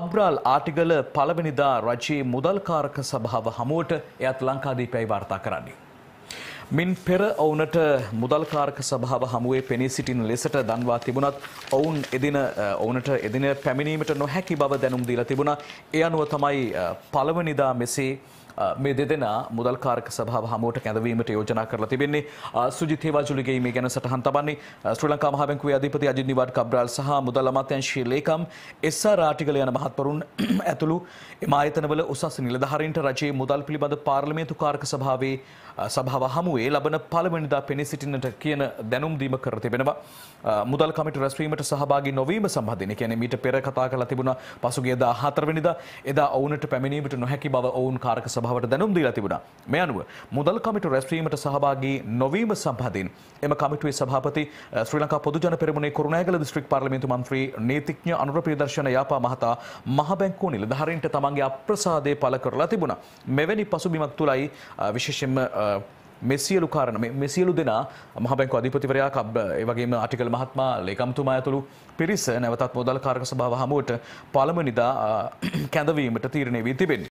කබ්්‍රාල් ආටිගල පළවෙනිදා රජයේ මුදල්කාරක සභාව හමුවට එයත් ලංකාදීපැයි වාර්තා කරන්නේ. මින් පෙර ඔවුනට මුදල්කාරක සභාව හමුවේ පෙනී සිටින ලෙසට දන්වා තිබුණත් ඔවුන් එදින ඔවුනට එදින පැමිණීමට නොහැකි බව දැනුම් දීලා තිබුණා. ඒ අනුව තමයි පළවනිදා මෙසේ මේ දෙදෙන මුදල් කාරක සභාව හමුවට කැඳවීමට යෝජනා කරලා තිබෙන්නේ සුජිත් හේවාජුලිගේ මේ ගැන සටහන් තබන්නේ ශ්‍රී ලංකා මහ බැංකුවේ අධිපති අජිත් නිවාඩ් කබ්‍රාල් සහ මුදල් අමාත්‍යංශීය ලේකම් එස්.ආර් ආටිගල යන මහත්වරුන් ඇතුළු එම ආයතනවල උසස් නිලධාරීන්ට රජයේ මුදල් පිළිබඳ පාර්ලිමේන්තු කාරක සභාවේ සභාව හමුවේ ලබන පළවෙනිදා පෙනී සිටින්නට කියන දැනුම් දීම කර තිබෙනවා මුදල් කමිටු රැස්වීමට සහභාගී නොවීම සම්බන්ධයෙන් කියන්නේ මීට පෙර කතා කරලා තිබුණා පසුගියදා 14 වෙනිදා එදා ඔවුන්ට පැමිණීමට නොහැකි බව ඔවුන් කාරක සභාව සභාවට දැනුම් දීලා තිබුණා. මේ අනුව මුදල් කමිටු රැස්වීමට සහභාගී නොවීම සම්බන්ධයෙන් එම කමිටුවේ සභාපති ශ්‍රී ලංකා පොදු ජන පෙරමුණේ කුරුණෑගල දිස්ත්‍රික් පාර්ලිමේන්තු මන්ත්‍රී නීතිඥ අනුර ප්‍රියදර්ශන යාපා මහතා මහ බැංකුව නිලධාරීන්ට තමන්ගේ අප්‍රසාදය පළ කරලා තිබුණා. මෙවැනි පසුබිමක් තුලයි විශේෂයෙන්ම මෙසියලු කාරණ මෙසියලු දෙනා මහබැංකු අධිපතිවරයා කබ් ඒවගේම අටිකල් මහත්මා ලේකම්තුමා ඇතුළු පිරිස නැවතත් මොදල් කාරක සභාව හමුවට පළමනිදා කැඳවීමට තීරණය වී තිබෙන.